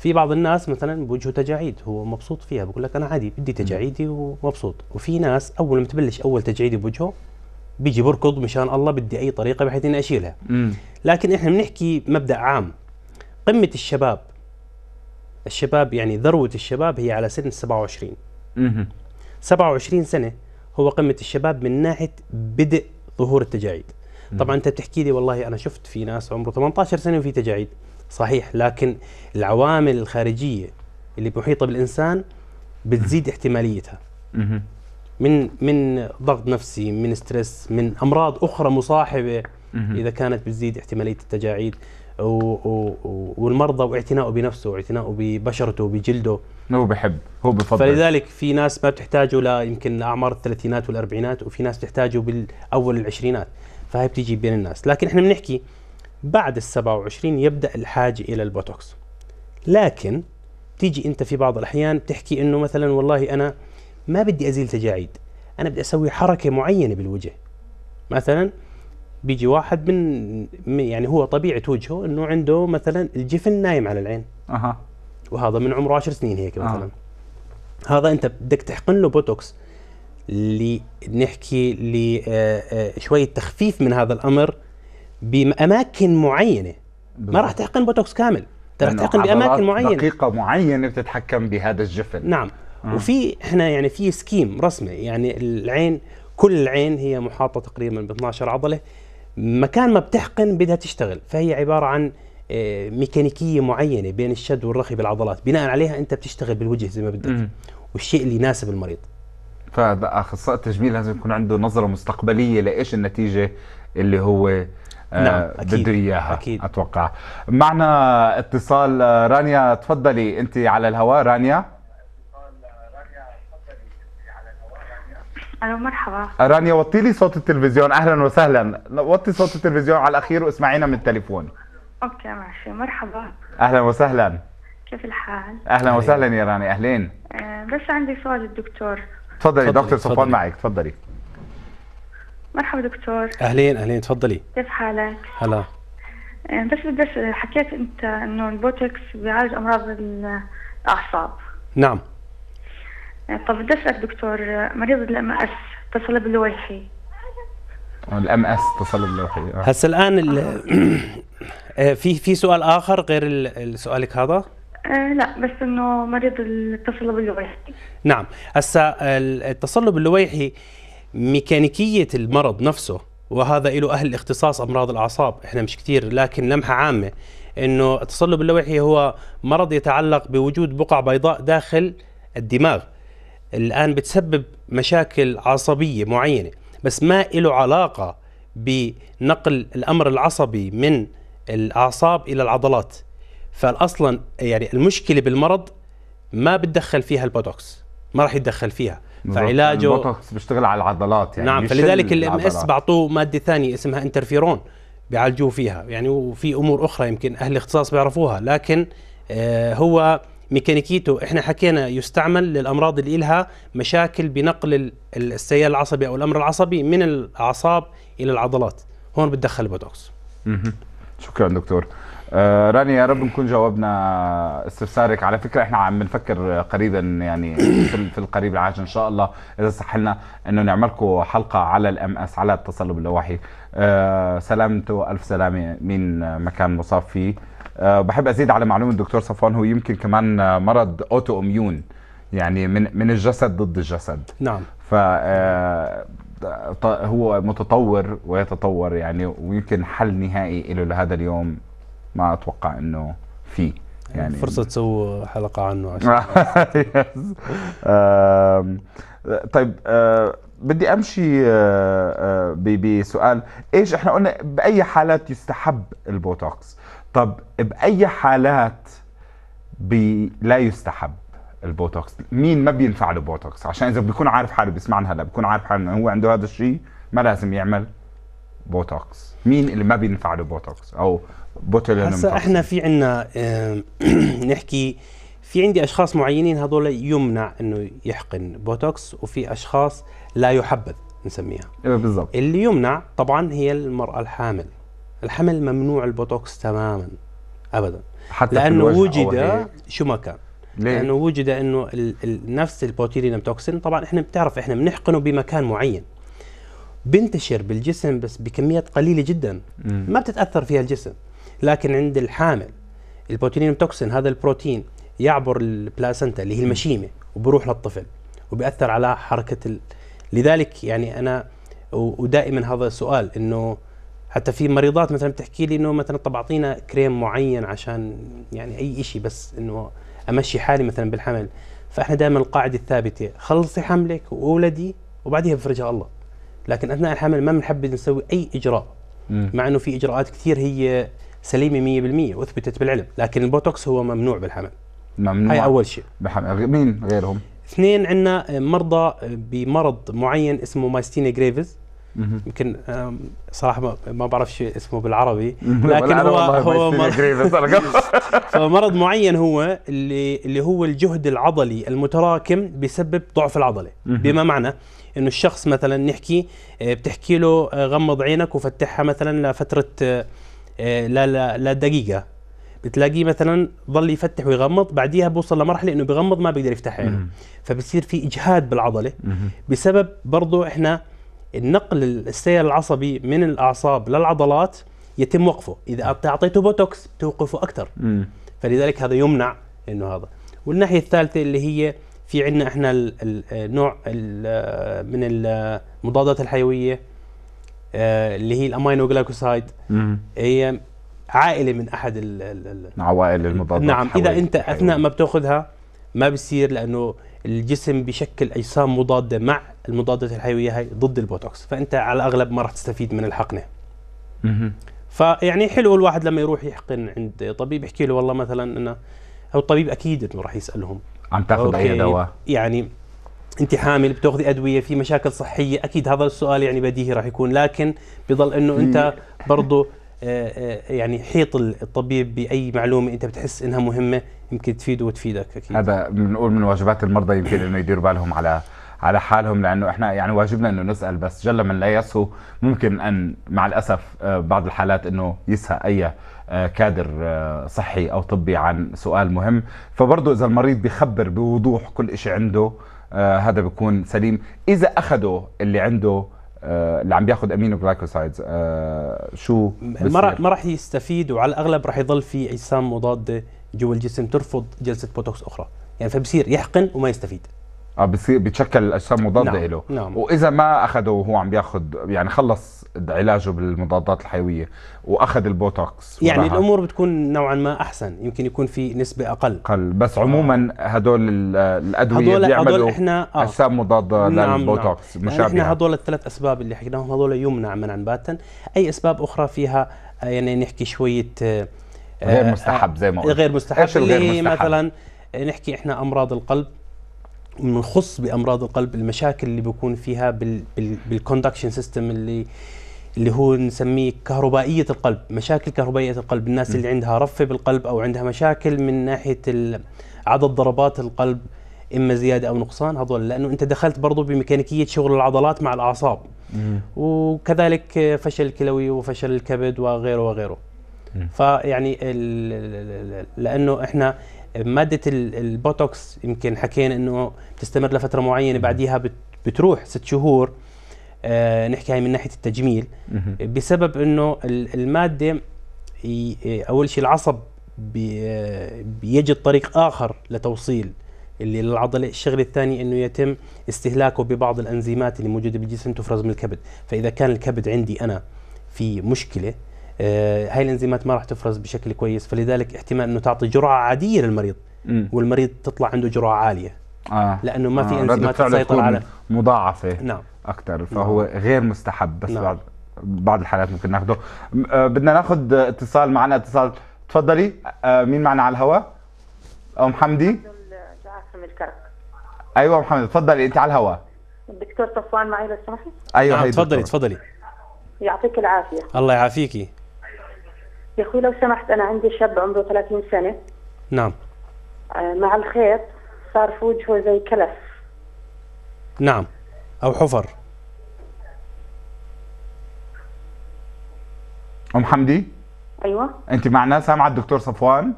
في بعض الناس مثلا بوجهه تجاعيد هو مبسوط فيها بقول لك انا عادي بدي تجاعيدي ومبسوط وفي ناس اول ما تبلش اول تجاعيد بوجهه بيجي بركض مشان الله بدي اي طريقه بحيث اني اشيلها لكن احنا بنحكي مبدا عام قمه الشباب الشباب يعني ذروه الشباب هي على سن 27 مم. 27 سنه هو قمه الشباب من ناحيه بدء ظهور التجاعيد طبعا انت بتحكي لي والله انا شفت في ناس عمره 18 سنه وفي تجاعيد صحيح لكن العوامل الخارجيه اللي محيطه بالانسان بتزيد احتماليتها من من ضغط نفسي من ستريس من امراض اخرى مصاحبه اذا كانت بتزيد احتماليه التجاعيد و- و- والمرضى واعتنائه بنفسه واعتنائه ببشرته بجلده هو بحب هو بفضل فلذلك في ناس ما بتحتاجه يمكن اعمار الثلاثينات والاربعينات وفي ناس بتحتاجه بالاول العشرينات فهي بتيجي بين الناس لكن احنا بنحكي بعد ال 27 يبدا الحاجه الى البوتوكس لكن تيجي انت في بعض الاحيان بتحكي انه مثلا والله انا ما بدي ازيل تجاعيد انا بدي اسوي حركه معينه بالوجه مثلا بيجي واحد من يعني هو طبيعه وجهه انه عنده مثلا الجفن نايم على العين اها وهذا من عمره 10 سنين هيك آه. مثلا أه. هذا انت بدك تحقن له بوتوكس لنحكي لشويه آه، آه، تخفيف من هذا الامر باماكن معينه ما راح تحقن بوتوكس كامل انت راح تحقن باماكن معينه دقيقه معينه بتتحكم بهذا الجفن نعم م. وفي احنا يعني في سكيم رسمي يعني العين كل العين هي محاطه تقريبا ب 12 عضله مكان ما بتحقن بدها تشتغل فهي عباره عن آه، ميكانيكيه معينه بين الشد والرخي بالعضلات بناء عليها انت بتشتغل بالوجه زي ما بدك والشيء اللي يناسب المريض فاخصائي التجميل لازم يكون عنده نظره مستقبليه لايش النتيجه اللي هو آه، نعم أكيد. بده اياها أكيد. اتوقع معنا اتصال آه، رانيا تفضلي انت على الهواء رانيا الو مرحبا رانيا وطي لي صوت التلفزيون اهلا وسهلا وطي صوت التلفزيون على الاخير واسمعينا من التليفون اوكي ماشي مرحبا اهلا وسهلا كيف الحال اهلا وسهلا يا رانيا اهلين أه بس عندي سؤال للدكتور تفضلي دكتور صفوان معك تفضلي مرحبا دكتور اهلين اهلين تفضلي كيف حالك؟ هلا آه، بس بدي حكيت انت انه البوتوكس بيعالج امراض الاعصاب نعم آه، طب بدي اسالك دكتور مريض الام اس تصلب اللويحي الام اس تصلب اللويحي آه. هسه الان في في سؤال اخر غير سؤالك هذا؟ لا بس انه مريض التصلب اللويحي نعم هسه التصلب اللويحي ميكانيكيه المرض نفسه وهذا له اهل اختصاص امراض الاعصاب احنا مش كثير لكن لمحه عامه انه التصلب اللوحي هو مرض يتعلق بوجود بقع بيضاء داخل الدماغ الان بتسبب مشاكل عصبيه معينه بس ما له علاقه بنقل الامر العصبي من الاعصاب الى العضلات فاصلا يعني المشكله بالمرض ما بتدخل فيها البوتوكس ما راح يتدخل فيها فعلاجه البوتوكس بيشتغل على العضلات يعني نعم فلذلك الام اس بعطوه ماده ثانيه اسمها انترفيرون بيعالجوه فيها يعني وفي امور اخرى يمكن اهل الاختصاص بيعرفوها لكن آه هو ميكانيكيته احنا حكينا يستعمل للامراض اللي لها مشاكل بنقل السيال العصبي او الامر العصبي من الاعصاب الى العضلات هون بتدخل البوتوكس شكرا دكتور آه، راني يا رب نكون جاوبنا استفسارك على فكره احنا عم نفكر قريبا يعني في القريب العاجل ان شاء الله اذا صح لنا انه نعمل لكم حلقه على الام اس على التصلب اللوحي آه سلامته الف سلامه من مكان مصاب فيه آه بحب ازيد على معلومه الدكتور صفوان هو يمكن كمان مرض اوتو اميون يعني من من الجسد ضد الجسد نعم ف آه، هو متطور ويتطور يعني ويمكن حل نهائي له لهذا اليوم ما اتوقع انه في يعني فرصه تسووا حلقه عنه عشان طيب آه، بدي امشي آه، آه، بسؤال ايش احنا قلنا باي حالات يستحب البوتوكس طب باي حالات بي لا يستحب البوتوكس مين ما بينفع له بوتوكس عشان اذا بيكون عارف حاله بيسمعنا هلا بيكون عارف حاله انه هو عنده هذا الشيء ما لازم يعمل بوتوكس مين اللي ما بينفع له بوتوكس او بوتولينوم هسا احنا في عندنا نحكي في عندي اشخاص معينين هذول يمنع انه يحقن بوتوكس وفي اشخاص لا يحبذ نسميها إيه، بالضبط اللي يمنع طبعا هي المراه الحامل الحمل ممنوع البوتوكس تماما ابدا حتى لانه وجد شو ما كان ليه؟ لانه وجد انه نفس البوتيلينم توكسين طبعا احنا بتعرف احنا بنحقنه بمكان معين بنتشر بالجسم بس بكميات قليله جدا ما بتتاثر فيها الجسم لكن عند الحامل البوتولينوم توكسين هذا البروتين يعبر البلاسنتا اللي هي المشيمه وبروح للطفل وبياثر على حركه ال... لذلك يعني انا ودائما هذا السؤال انه حتى في مريضات مثلا بتحكي لي انه مثلا طب اعطينا كريم معين عشان يعني اي شيء بس انه امشي حالي مثلا بالحمل فاحنا دائما القاعده الثابته خلصي حملك واولدي وبعديها بفرجها الله لكن اثناء الحمل ما بنحب نسوي اي اجراء مع انه في اجراءات كثير هي سليمه 100% واثبتت بالعلم لكن البوتوكس هو ممنوع بالحمل ممنوع هاي اول شيء بحمل مين غيرهم اثنين عندنا مرضى بمرض معين اسمه مايستيني جريفز يمكن صراحه ما بعرف شو اسمه بالعربي لكن هو هو مرض, مرض معين هو اللي اللي هو الجهد العضلي المتراكم بسبب ضعف العضله بما معنى انه الشخص مثلا نحكي آه، بتحكي له آه، غمض عينك وفتحها مثلا لفتره آه، لا لا لا دقيقه بتلاقيه مثلا ضل يفتح ويغمض بعديها بوصل لمرحله انه بغمض ما بيقدر يفتح عينه فبصير في اجهاد بالعضله بسبب برضه احنا النقل السير العصبي من الاعصاب للعضلات يتم وقفه اذا اعطيته بوتوكس توقفه اكثر م. فلذلك هذا يمنع انه هذا والناحيه الثالثه اللي هي في عندنا احنا النوع من المضادات الحيويه آه، اللي هي الامينو جلايكوسايد هي عائله من احد العوائل المضادات نعم اذا انت اثناء ما بتاخذها ما بيصير لانه الجسم بشكل اجسام مضاده مع المضادات الحيويه هاي ضد البوتوكس فانت على الاغلب ما راح تستفيد من الحقنه فيعني حلو الواحد لما يروح يحقن عند طبيب يحكي له والله مثلا انه او الطبيب اكيد انه راح يسالهم عم تاخذ اي دواء يعني انت حامل بتاخذي ادويه في مشاكل صحيه اكيد هذا السؤال يعني بديهي راح يكون لكن بضل انه انت برضه آه، آه، يعني حيط الطبيب باي معلومه انت بتحس انها مهمه يمكن تفيده وتفيدك اكيد هذا بنقول من واجبات المرضى يمكن انه يديروا بالهم على على حالهم لانه احنا يعني واجبنا انه نسال بس جل من لا يسهو ممكن ان مع الاسف آه، بعض الحالات انه يسهى اي آه، كادر آه، صحي او طبي عن سؤال مهم فبرضه اذا المريض بيخبر بوضوح كل شيء عنده هذا بيكون سليم اذا اخذوا اللي عنده اللي عم بياخذ امينو جلايكوسايدز شو ما راح يستفيد وعلى الاغلب راح يضل في اجسام مضاده جوا الجسم ترفض جلسه بوتوكس اخرى يعني فبصير يحقن وما يستفيد اه بصير بتشكل الاجسام مضاده نعم. له نعم. واذا ما اخذه وهو عم بياخذ يعني خلص علاجه بالمضادات الحيويه واخذ البوتوكس يعني وراها. الامور بتكون نوعا ما احسن يمكن يكون في نسبه اقل اقل بس عموما هدول الادويه هدول بيعملوا هدول احنا آه. اجسام مضاده نعم, نعم. للبوتوكس نعم. مشابهه احنا هدول الثلاث اسباب اللي حكيناهم هدول يمنع منعا باتا اي اسباب اخرى فيها آه، يعني نحكي شويه آه، غير آه، مستحب زي ما آه، قلت غير مستحب اللي مثلا نحكي احنا امراض القلب بنخص بامراض القلب المشاكل اللي بيكون فيها بال بال بالكوندكشن سيستم اللي اللي هو نسميه كهربائيه القلب مشاكل كهربائيه القلب الناس م. اللي عندها رفه بالقلب او عندها مشاكل من ناحيه عدد ضربات القلب اما زياده او نقصان هذول لانه انت دخلت برضه بميكانيكيه شغل العضلات مع الاعصاب م. وكذلك فشل كلوي وفشل الكبد وغيره وغيره فيعني لانه احنا ماده البوتوكس يمكن حكينا انه بتستمر لفتره معينه بعديها بتروح ست شهور آه نحكي هاي من ناحيه التجميل بسبب انه الماده آه، اول شيء العصب آه، بيجد طريق اخر لتوصيل اللي للعضله، الشغله الثانيه انه يتم استهلاكه ببعض الانزيمات اللي موجوده بالجسم تفرز من الكبد، فاذا كان الكبد عندي انا في مشكله آه، هاي الانزيمات ما راح تفرز بشكل كويس فلذلك احتمال انه تعطي جرعه عاديه للمريض م. والمريض تطلع عنده جرعه عاليه آه. لانه ما في آه، انزيمات تسيطر على مضاعفه نعم اكثر فهو نعم. غير مستحب بس نعم. بعض بعض الحالات ممكن ناخده آه بدنا ناخذ اتصال معنا اتصال تفضلي آه مين معنا على الهواء ام حمدي الكرك ايوه محمد تفضلي انت على الهواء دكتور صفوان معي لو سمحت ايوه نعم، تفضلي تفضلي يعطيك العافيه الله يعافيكي يا اخوي لو سمحت انا عندي شاب عمره 30 سنه نعم آه، مع الخيط صار في وجهه زي كلف نعم او حفر ام حمدي ايوه انت معنا سامعه الدكتور صفوان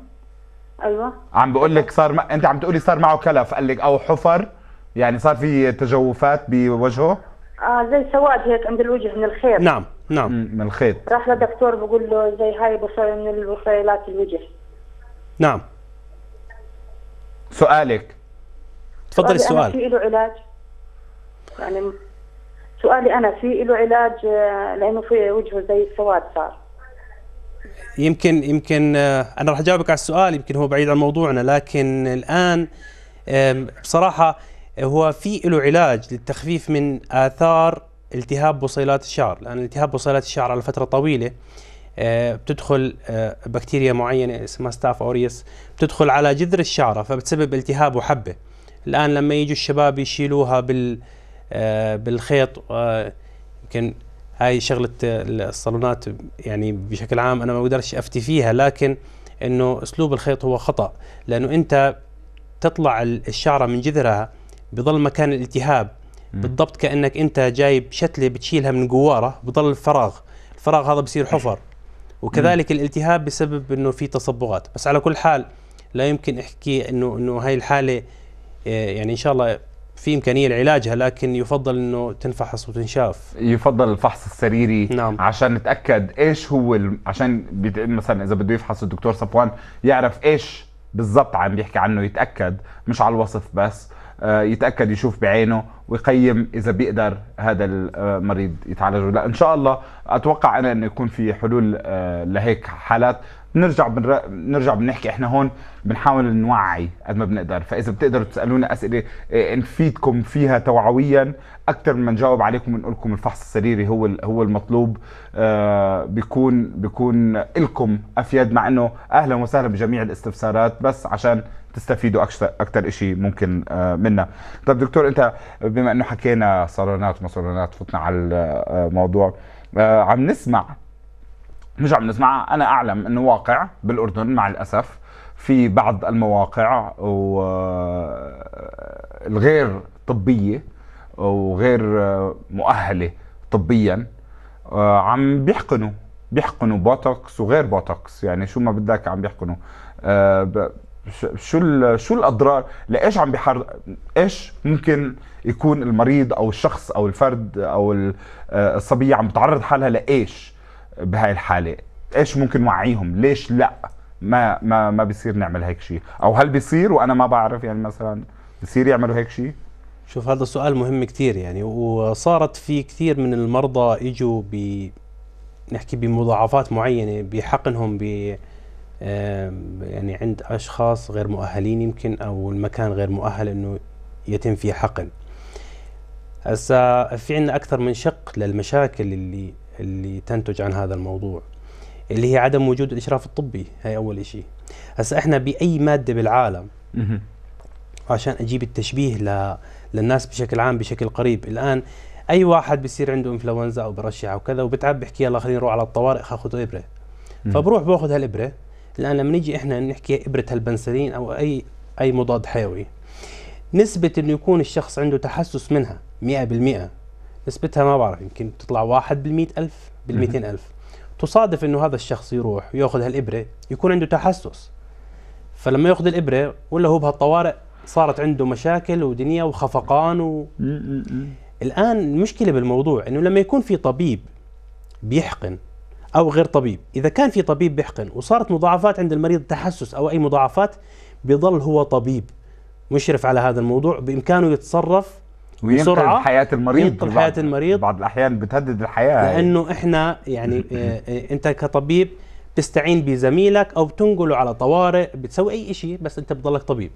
ايوه عم بقول لك صار ما... انت عم تقولي صار معه كلف قال لك او حفر يعني صار في تجوفات بوجهه اه زي سواد هيك عند الوجه من الخيط نعم نعم من الخيط راح للدكتور بقول له زي هاي بصير من البصيلات الوجه نعم سؤالك تفضلي السؤال في له علاج يعني سؤالي انا في له علاج آه، لانه في وجهه زي السواد صار يمكن يمكن آه، انا راح اجاوبك على السؤال يمكن هو بعيد عن موضوعنا لكن الان بصراحه هو في له علاج للتخفيف من اثار التهاب بصيلات الشعر لان التهاب بصيلات الشعر على فتره طويله آه، بتدخل آه، بكتيريا معينه اسمها ستاف اوريس بتدخل على جذر الشعره فبتسبب التهاب وحبه الان لما يجوا الشباب يشيلوها بال آه، بالخيط يمكن هاي شغله الصالونات يعني بشكل عام انا ما بقدرش افتي فيها لكن انه اسلوب الخيط هو خطا لانه انت تطلع الشعره من جذرها بظل مكان الالتهاب بالضبط كانك انت جايب شتله بتشيلها من جواره بضل فراغ الفراغ هذا بصير حفر وكذلك الالتهاب بسبب انه في تصبغات بس على كل حال لا يمكن احكي انه انه هاي الحاله آه، يعني ان شاء الله في امكانيه لعلاجها لكن يفضل انه تنفحص وتنشاف يفضل الفحص السريري نعم. عشان نتاكد ايش هو ال... عشان مثلا اذا بده يفحص الدكتور صفوان يعرف ايش بالضبط عم بيحكي عنه يتاكد مش على الوصف بس آه يتاكد يشوف بعينه ويقيم اذا بيقدر هذا المريض آه، يتعالج ولا ان شاء الله اتوقع انا انه يكون في حلول آه، لهيك حالات بنرجع بنرجع بنحكي احنا هون بنحاول نوعي قد ما بنقدر فاذا بتقدروا تسالونا اسئله آه، نفيدكم فيها توعويا اكثر من نجاوب عليكم ونقول لكم الفحص السريري هو هو المطلوب بيكون بيكون لكم افيد مع انه اهلا وسهلا بجميع الاستفسارات بس عشان تستفيدوا اكثر اكثر شيء ممكن آه، منا طب دكتور انت بما انه حكينا صالونات وما صالونات فتنا على الموضوع آه، آه، عم نسمع مش عم نسمع انا اعلم انه واقع بالاردن مع الاسف في بعض المواقع الغير طبيه وغير مؤهله طبيا عم بيحقنوا بيحقنوا بوتوكس وغير بوتوكس يعني شو ما بدك عم بيحقنوا شو شو الاضرار لايش عم بحر ايش ممكن يكون المريض او الشخص او الفرد او آه، الصبيه عم بتعرض حالها لايش بهاي الحاله ايش ممكن وعيهم ليش لا ما ما ما بيصير نعمل هيك شيء او هل بيصير وانا ما بعرف يعني مثلا بيصير يعملوا هيك شيء شوف هذا سؤال مهم كثير يعني وصارت في كثير من المرضى اجوا ب نحكي بمضاعفات معينه بحقنهم ب يعني عند أشخاص غير مؤهلين يمكن أو المكان غير مؤهل أنه يتم فيه حقن هسا في عندنا أكثر من شق للمشاكل اللي اللي تنتج عن هذا الموضوع اللي هي عدم وجود الإشراف الطبي هي أول شيء هسا إحنا بأي مادة بالعالم عشان أجيب التشبيه ل... للناس بشكل عام بشكل قريب الآن أي واحد بيصير عنده إنفلونزا أو برشح أو كذا وبتعب بحكي يلا خليني نروح على الطوارئ خاخذ إبرة فبروح باخذ هالإبرة الان لما نيجي احنا نحكي ابره البنسلين او اي اي مضاد حيوي نسبه انه يكون الشخص عنده تحسس منها 100% نسبتها ما بعرف يمكن بتطلع 1% بال ألف بال ألف تصادف انه هذا الشخص يروح وياخذ هالابره يكون عنده تحسس فلما ياخذ الابره ولا هو بهالطوارئ صارت عنده مشاكل ودنيا وخفقان و... الان المشكله بالموضوع انه لما يكون في طبيب بيحقن أو غير طبيب إذا كان في طبيب بيحقن وصارت مضاعفات عند المريض تحسس أو أي مضاعفات بيظل هو طبيب مشرف على هذا الموضوع بإمكانه يتصرف بسرعة حياة المريض ينقذ حياة المريض بعض الأحيان بتهدد الحياة لأنه إحنا يعني آه، آه، أنت كطبيب بتستعين بزميلك أو بتنقله على طوارئ بتسوي أي شيء بس أنت بتضلك طبيب